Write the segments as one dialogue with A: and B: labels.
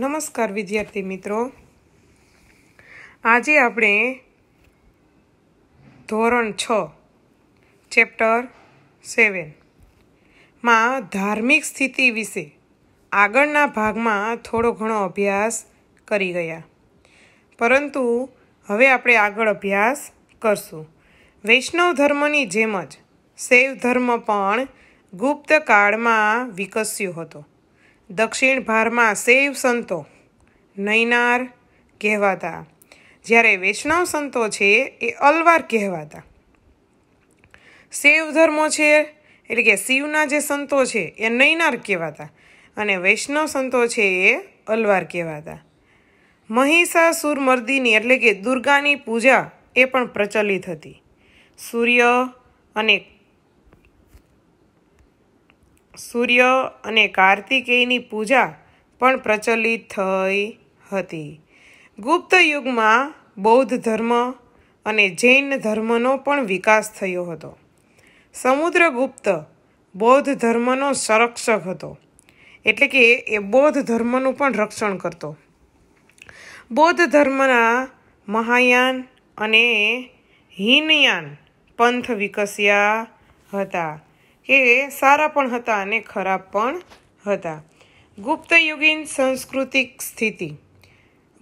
A: નમસ્કાર વિદ્યાર્થી મિત્રો આજે આપણે ધોરણ છ ચેપ્ટર સેવન માં ધાર્મિક સ્થિતિ વિશે આગળના ભાગમાં થોડો ઘણો અભ્યાસ કરી ગયા પરંતુ હવે આપણે આગળ અભ્યાસ કરશું વૈષ્ણવ ધર્મની જેમ જ શૈવ ધર્મ પણ ગુપ્ત કાળમાં વિકસ્યો હતો દક્ષિણ ભારમાં શૈવ સંતો નૈનાર કહેવાતા જ્યારે વૈષ્ણવ સંતો છે એ અલવાર કહેવાતા શૈવ ધર્મો છે એટલે કે શિવના જે સંતો છે એ નૈનાર કહેવાતા અને વૈષ્ણવ સંતો છે એ અલવાર કહેવાતા મહિષાસુર મર્દિની એટલે કે દુર્ગાની પૂજા એ પણ પ્રચલિત હતી સૂર્ય અને સૂર્ય અને કાર્તિકેયની પૂજા પણ પ્રચલિત થઈ હતી ગુપ્ત યુગમાં બૌદ્ધ ધર્મ અને જૈન ધર્મનો પણ વિકાસ થયો હતો સમુદ્રગુપ્ત બૌદ્ધ ધર્મનો સંરક્ષક હતો એટલે કે એ બૌદ્ધ ધર્મનું પણ રક્ષણ કરતો બૌદ્ધ ધર્મના મહાયાન અને હીનયાન પંથ વિકસ્યા હતા એ સારા પણ હતા અને ખરાબ પણ હતા ગુપ્ત સાંસ્કૃતિક સ્થિતિ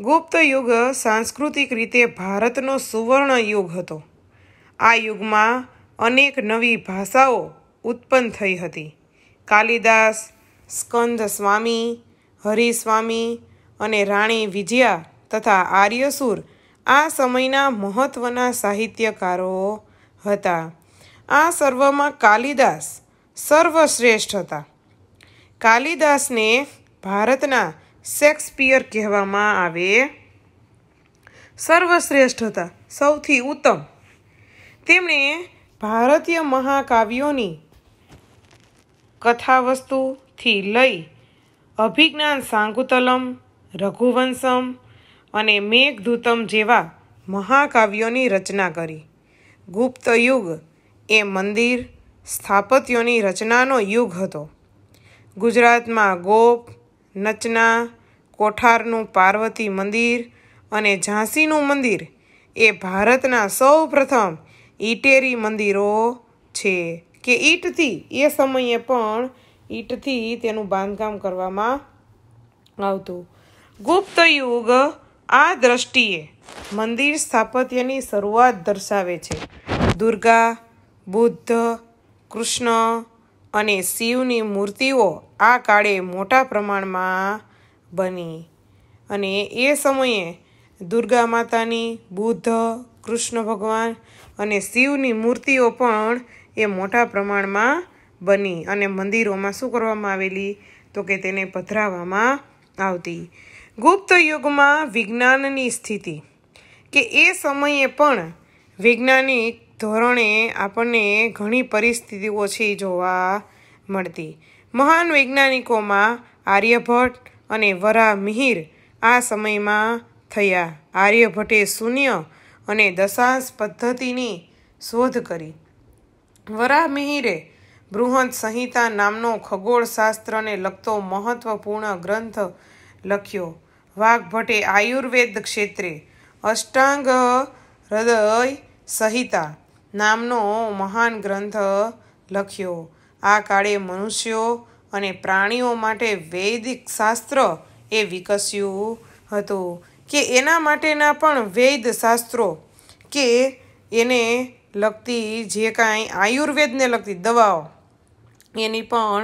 A: ગુપ્તયુગ સાંસ્કૃતિક રીતે ભારતનો સુવર્ણ યુગ હતો આ યુગમાં અનેક નવી ભાષાઓ ઉત્પન્ન થઈ હતી કાલિદાસ સ્કંદ સ્વામી હરિસ્વામી અને રાણી વિજયા તથા આર્યસુર આ સમયના મહત્ત્વના સાહિત્યકારો હતા આ સર્વમાં કાલિદાસ સર્વશ્રેષ્ઠ હતા કાલિદાસને ભારતના શેક્સપિયર કહેવામાં આવે સર્વશ્રેષ્ઠ હતા સૌથી ઉત્તમ તેમણે ભારતીય મહાકાવ્યોની કથાવસ્તુથી લઈ અભિજ્ઞાન સાંકુતલમ રઘુવંશમ અને મેઘધૂતમ જેવા મહાકાવ્યોની રચના કરી ગુપ્ત યુગ એ મંદિર સ્થાપત્યોની રચનાનો યુગ હતો ગુજરાતમાં ગોપ નચના કોઠારનું પાર્વતી મંદિર અને ઝાંસીનું મંદિર એ ભારતના સૌ પ્રથમ ઈટેરી મંદિરો છે કે ઈંટથી એ સમયે પણ ઈંટથી તેનું બાંધકામ કરવામાં આવતું ગુપ્ત યુગ આ દ્રષ્ટિએ મંદિર સ્થાપત્યની શરૂઆત દર્શાવે છે દુર્ગા બુદ્ધ કૃષ્ણ અને શિવની મૂર્તિઓ આ કાળે મોટા પ્રમાણમાં બની અને એ સમયે દુર્ગા માતાની બુદ્ધ કૃષ્ણ ભગવાન અને શિવની મૂર્તિઓ પણ એ મોટા પ્રમાણમાં બની અને મંદિરોમાં શું કરવામાં આવેલી તો કે તેને પધરાવવામાં આવતી ગુપ્ત યુગમાં વિજ્ઞાનની સ્થિતિ કે એ સમયે પણ વૈજ્ઞાનિક ધોરણે આપણને ઘણી પરિસ્થિતિઓ છે જોવા મળતી મહાન વૈજ્ઞાનિકોમાં આર્યભટ્ટ અને વરા મિહિર આ સમયમાં થયા આર્યભટ્ટે શૂન્ય અને દશાંશ પદ્ધતિની શોધ કરી વરા મિહિરે બૃહદ સંહિતા નામનો ખગોળશાસ્ત્રને લગતો મહત્વપૂર્ણ ગ્રંથ લખ્યો વાઘભટ્ટે આયુર્વેદ ક્ષેત્રે અષ્ટાંગ હૃદય સંહિતા નામનો મહાન ગ્રંથ લખ્યો આ કાળે મનુષ્યો અને પ્રાણીઓ માટે વૈદિક શાસ્ત્ર એ વિકસ્યું હતું કે એના માટેના પણ વૈદ શાસ્ત્રો કે એને લગતી જે કાંઈ આયુર્વેદને લગતી દવાઓ એની પણ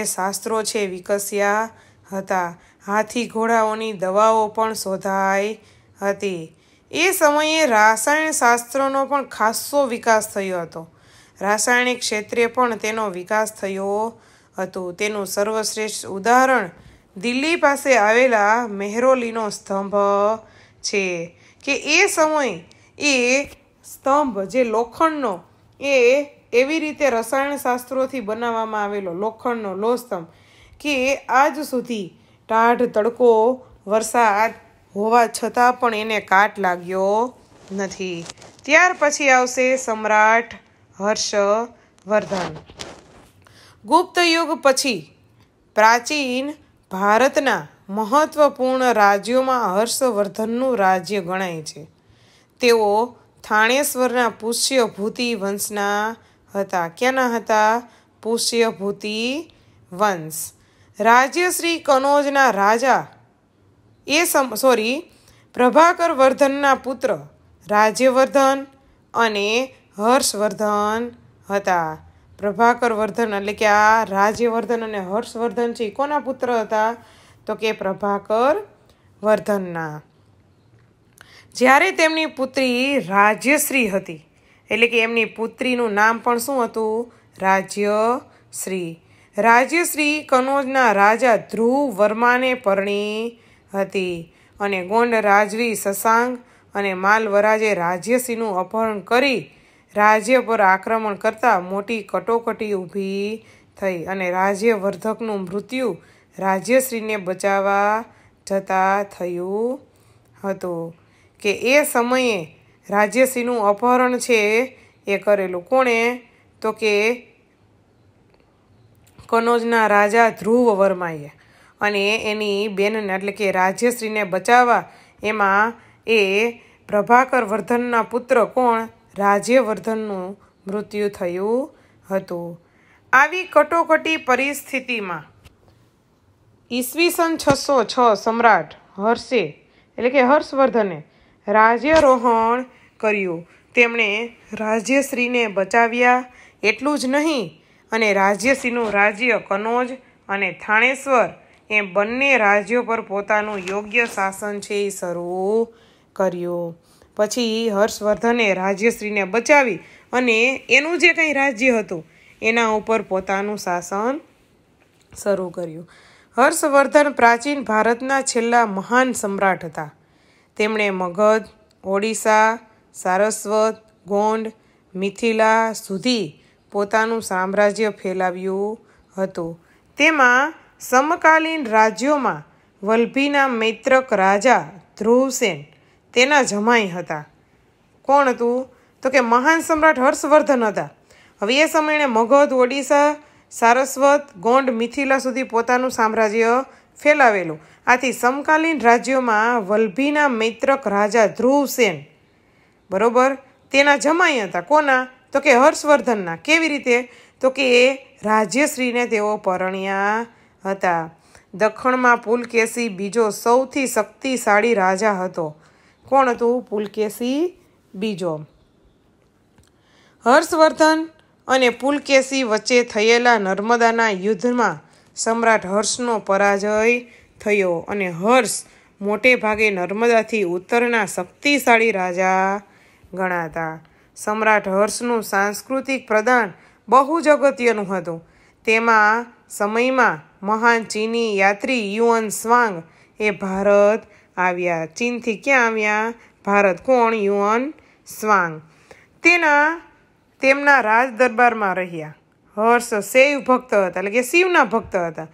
A: એ શાસ્ત્રો છે વિકસ્યા હતા હાથી ઘોડાઓની દવાઓ પણ શોધાઈ હતી એ સમયે રાસાયણશાસ્ત્રનો પણ ખાસ્સો વિકાસ થયો હતો રાસાયણિક ક્ષેત્રે પણ તેનો વિકાસ થયો હતો તેનું સર્વશ્રેષ્ઠ ઉદાહરણ દિલ્હી પાસે આવેલા મેહરોલીનો સ્તંભ છે કે એ સમયે એ સ્તંભ જે લોખંડનો એ એવી રીતે રસાયણશાસ્ત્રોથી બનાવવામાં આવેલો લોખંડનો લોહ સ્તંભ કે આજ સુધી ટાઢ તડકો વરસાદ હોવા છતાં પણ એને કાટ લાગ્યો નથી ત્યાર પછી આવશે સમ્રાટ હર્ષવર્ધન ગુપ્ત યુગ પછી પ્રાચીન ભારતના મહત્વપૂર્ણ રાજ્યોમાં હર્ષવર્ધનનું રાજ્ય ગણાય છે તેઓ થાણેશ્વરના પુષ્યભૂતિ વંશના હતા ક્યાંના હતા પુષ્યભૂતિ વંશ રાજ્યશ્રી કનોજના રાજા એ સમ સોરી પ્રભાકર વર્ધનના પુત્ર રાજ્યવર્ધન અને હર્ષવર્ધન હતા પ્રભાકર વર્ધન એટલે કે આ રાજ્યવર્ધન અને હર્ષવર્ધન છે કોના પુત્ર હતા તો કે પ્રભાકર વર્ધનના જ્યારે તેમની પુત્રી રાજ્યશ્રી હતી એટલે કે એમની પુત્રીનું નામ પણ શું હતું રાજ્યશ્રી રાજ્યશ્રી કનોજના રાજા ધ્રુવ વર્માને પરણી હતી અને ગોંડ રાજવી સસાંગ અને માલવરાજે રાજ્યસિંહનું અપહરણ કરી રાજ્ય પર આક્રમણ કરતાં મોટી કટોકટી ઊભી થઈ અને રાજ્યવર્ધકનું મૃત્યુ રાજ્યશ્રીને બચાવવા જતા થયું હતું કે એ સમયે રાજ્યસિંહનું અપહરણ છે એ કરેલું કોણે તો કે કનોજના રાજા ધ્રુવ વર્માએ અને એની બેન એટલે કે રાજ્યશ્રીને બચાવવા એમાં એ પ્રભાકર વર્ધનના પુત્ર કોણ રાજ્યવર્ધનનું મૃત્યુ થયું હતું આવી કટોકટી પરિસ્થિતિમાં ઈસવીસન છસો છ સમ્રાટ હર્ષે એટલે કે હર્ષવર્ધને રાજ્યરોહણ કર્યું તેમણે રાજ્યશ્રીને બચાવ્યા એટલું જ નહીં અને રાજ્યશ્રીનું રાજ્ય કનોજ અને થાણેશ્વર એ બંને રાજ્યો પર પોતાનું યોગ્ય શાસન છે એ શરૂ કર્યું પછી હર્ષવર્ધને રાજ્યશ્રીને બચાવી અને એનું જે કંઈ રાજ્ય હતું એના ઉપર પોતાનું શાસન શરૂ કર્યું હર્ષવર્ધન પ્રાચીન ભારતના છેલ્લા મહાન સમ્રાટ હતા તેમણે મગધ ઓડિશા સારસ્વત ગોંડ મિથિલા સુધી પોતાનું સામ્રાજ્ય ફેલાવ્યું હતું તેમાં સમકાલીન રાજ્યોમાં વલ્ભીના મૈત્રક રાજા ધ્રુવસેન તેના જમાઈ હતા કોણ હતું તો કે મહાન સમ્રાટ હર્ષવર્ધન હતા હવે એ સમયે મગધ ઓડિશા સારસ્વત ગોંડ મિથિલા સુધી પોતાનું સામ્રાજ્ય ફેલાવેલું આથી સમકાલીન રાજ્યોમાં વલ્ભીના મૈત્રક રાજા ધ્રુવસેન બરોબર તેના જમાઈ હતા કોના તો કે હર્ષવર્ધનના કેવી રીતે તો કે એ રાજ્યશ્રીને તેઓ પરણ્યા હતા દખણમાં પુલકેશી બીજો સૌથી શક્તિશાળી રાજા હતો કોણ હતું પુલકેશી બીજો હર્ષવર્ધન અને પુલકેશી વચ્ચે થયેલા નર્મદાના યુદ્ધમાં સમ્રાટ હર્ષનો પરાજય થયો અને હર્ષ મોટે ભાગે નર્મદાથી ઉત્તરના શક્તિશાળી રાજા ગણાતા સમ્રાટ હર્ષનું સાંસ્કૃતિક પ્રદાન બહુ જ અગત્યનું હતું તેમાં સમયમાં મહાન ચીની યાત્રી યુવન સ્વાંગ એ ભારત આવ્યા ચીનથી ક્યાં આવ્યા ભારત કોણ યુવન સ્વાંગ તેના તેમના રાજ દરબારમાં રહ્યા હર્ષ શૈવ ભક્ત હતા એટલે કે શિવના ભક્ત હતા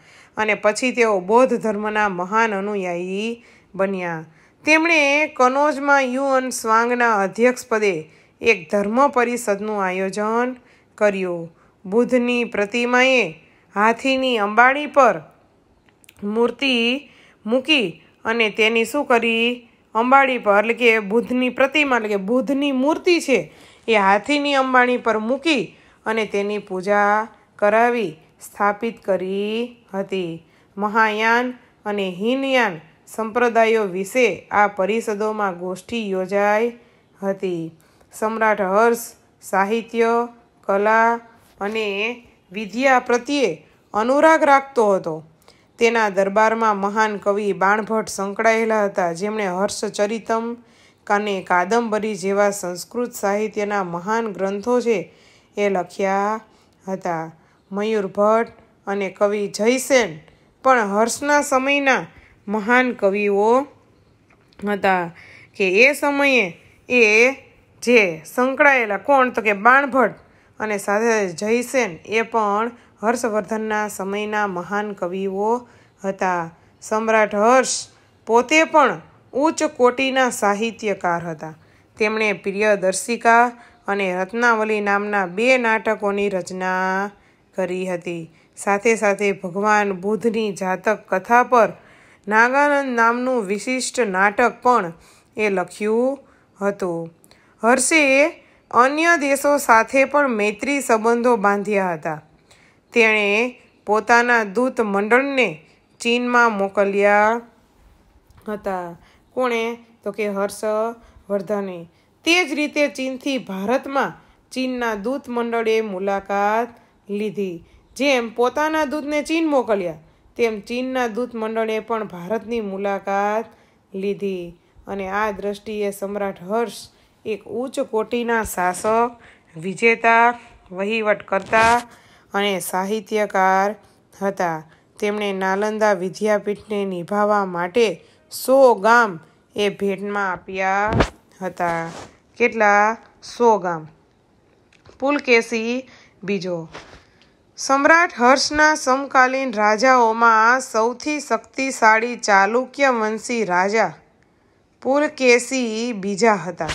A: અને પછી તેઓ બૌદ્ધ ધર્મના મહાન અનુયાયી બન્યા તેમણે કનોજમાં યુવન સ્વાંગના અધ્યક્ષપદે એક ધર્મ પરિષદનું આયોજન કર્યું બુદ્ધની પ્રતિમાએ હાથીની અંબાણી પર મૂર્તિ મૂકી અને તેની શું કરી અંબાણી પર એટલે કે બુદ્ધની પ્રતિમા એટલે કે બુદ્ધની મૂર્તિ છે એ હાથીની અંબાણી પર મૂકી અને તેની પૂજા કરાવી સ્થાપિત કરી હતી મહાયાન અને હિનયાન સંપ્રદાયો વિશે આ પરિષદોમાં ગોષ્ઠી યોજાઈ હતી સમ્રાટ હર્ષ સાહિત્ય કલા અને વિદ્યા પ્રત્યે અનુરાગ રાખતો હતો તેના દરબારમાં મહાન કવિ બાણભટ્ટ સંકળાયેલા હતા જેમણે હર્ષચરિતમ અને કાદંબરી જેવા સંસ્કૃત સાહિત્યના મહાન ગ્રંથો છે એ લખ્યા હતા મયુર ભટ્ટ અને કવિ જયસેન પણ હર્ષના સમયના મહાન કવિઓ હતા કે એ સમયે એ જે સંકળાયેલા કોણ તો કે બાણભટ્ટ અને સાથે જયસેન એ પણ હર્ષવર્ધનના સમયના મહાન કવિઓ હતા સમ્રાટ હર્ષ પોતે પણ ઉચ્ચ કોટીના સાહિત્યકાર હતા તેમણે પ્રિયદર્શિકા અને રત્નાવલી નામના બે નાટકોની રચના કરી હતી સાથે સાથે ભગવાન બુદ્ધની જાતક કથા પર નાગાનંદ નામનું વિશિષ્ટ નાટક પણ એ લખ્યું હતું હર્ષે અન્ય દેશો સાથે પણ મૈત્રી સંબંધો બાંધ્યા હતા તેણે પોતાના દૂત મંડળને ચીનમાં મોકલ્યા હતા કોણે તો કે હર્ષવર્ધને તે જ રીતે ચીનથી ભારતમાં ચીનના દૂત મંડળે મુલાકાત લીધી જેમ પોતાના દૂતને ચીન મોકલ્યા તેમ ચીનના દૂત મંડળે પણ ભારતની મુલાકાત લીધી અને આ દ્રષ્ટિએ સમ્રાટ હર્ષ એક ઉચ્ચ કોટીના શાસક વિજેતા વહીવટકર્તા અને સાહિત્યકાર હતા તેમણે નાલંદા વિદ્યાપીઠને નિભાવવા માટે સો ગામ એ ભેટમાં આપ્યા હતા કેટલા સો ગામ પુલકેશી બીજો સમ્રાટ હર્ષના સમકાલીન રાજાઓમાં સૌથી શક્તિશાળી ચાલુક્ય વંશી રાજા પુલકેશી બીજા હતા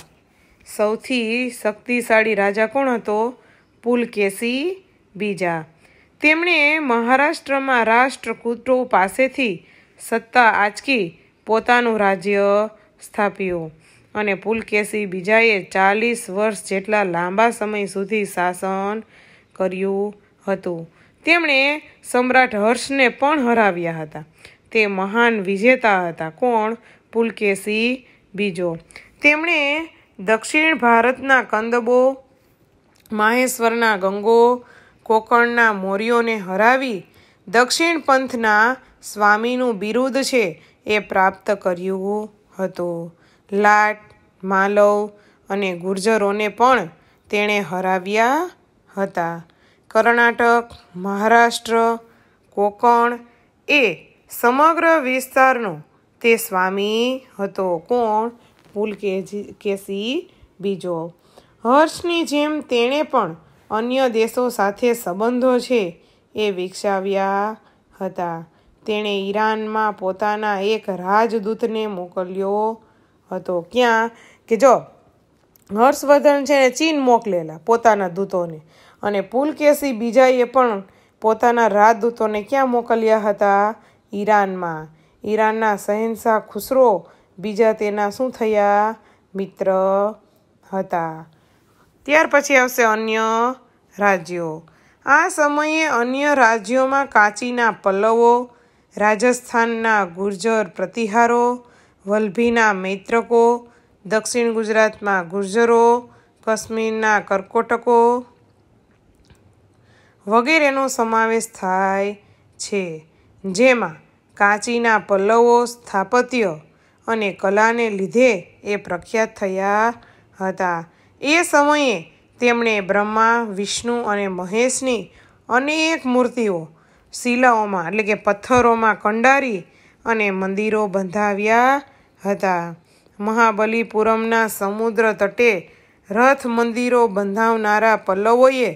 A: સૌથી શક્તિશાળી રાજા કોણ હતો પુલકેશી બીજા તેમણે મહારાષ્ટ્રમાં રાષ્ટ્રકૂટો પાસેથી સત્તા આંચકી પોતાનું રાજ્ય સ્થાપ્યું અને પુલકેશી બીજાએ ચાલીસ વર્ષ જેટલા લાંબા સમય સુધી શાસન કર્યું હતું તેમણે સમ્રાટ હર્ષને પણ હરાવ્યા હતા તે મહાન વિજેતા હતા કોણ પુલકેશી બીજો તેમણે દક્ષિણ ભારતના કંદબો માહેશ્વરના ગંગો કોકણના મોરીઓને હરાવી દક્ષિણ પંથના સ્વામીનું બિરુદ છે એ પ્રાપ્ત કર્યું હતું લાટ માલવ અને ગુર્જરોને પણ તેણે હરાવ્યા હતા કર્ણાટક મહારાષ્ટ્ર કોકણ એ સમગ્ર વિસ્તારનો તે સ્વામી હતો કોણ પુલકેજી કેસી બીજો હર્ષની જેમ તેણે પણ અન્ય દેશો સાથે સંબંધો છે એ વિકસાવ્યા હતા તેણે ઈરાનમાં પોતાના એક રાજદૂતને મોકલ્યો હતો ક્યાં કે જો હર્ષવર્ધન છે ને ચીન મોકલેલા પોતાના દૂતોને અને પુલકેશી બીજાએ પણ પોતાના રાજદૂતોને ક્યાં મોકલ્યા હતા ઈરાનમાં ઈરાનના શહેનશાહ ખુસરો બીજા તેના શું થયા મિત્ર હતા ત્યાર પછી આવશે અન્ય રાજ્યો આ સમયે અન્ય રાજ્યોમાં કાચીના પલ્લવો રાજસ્થાનના ગુર્જર પ્રતિહારો વલભીના મૈત્રકો દક્ષિણ ગુજરાતમાં ગુર્જરો કાશ્મીરના કર્કોટકો વગેરેનો સમાવેશ થાય છે જેમાં કાચીના પલ્લવો સ્થાપત્ય અને કલાને લીધે એ પ્રખ્યાત થયા હતા એ સમયે તેમણે બ્રહ્મા વિષ્ણુ અને મહેશની અનેક મૂર્તિઓ શિલાઓમાં એટલે કે પથ્થરોમાં કંડારી અને મંદિરો બંધાવ્યા હતા મહાબલીપુરમના સમુદ્ર તટે રથ મંદિરો બંધાવનારા પલ્લવોએ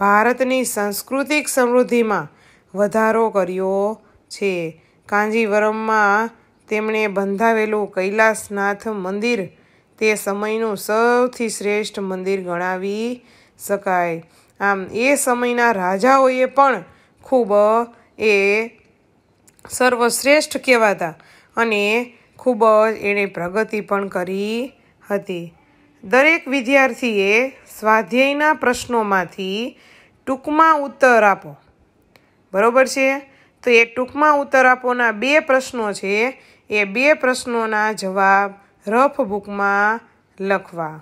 A: ભારતની સાંસ્કૃતિક સમૃદ્ધિમાં વધારો કર્યો છે કાંજીવરમમાં તેમણે બંધાવેલું કૈલાસનાથ મંદિર તે સમયનું સૌથી શ્રેષ્ઠ મંદિર ગણાવી શકાય આમ એ સમયના રાજાઓએ પણ ખૂબ એ સર્વશ્રેષ્ઠ કહેવાતા અને ખૂબ જ એણે પ્રગતિ પણ કરી હતી દરેક વિદ્યાર્થીએ સ્વાધ્યાયના પ્રશ્નોમાંથી ટૂંકમાં ઉત્તર આપો બરાબર છે તો એ ટૂંકમાં ઉત્તર આપોના બે પ્રશ્નો છે એ બે પ્રશ્નોના જવાબ રફ બુકમાં લખવા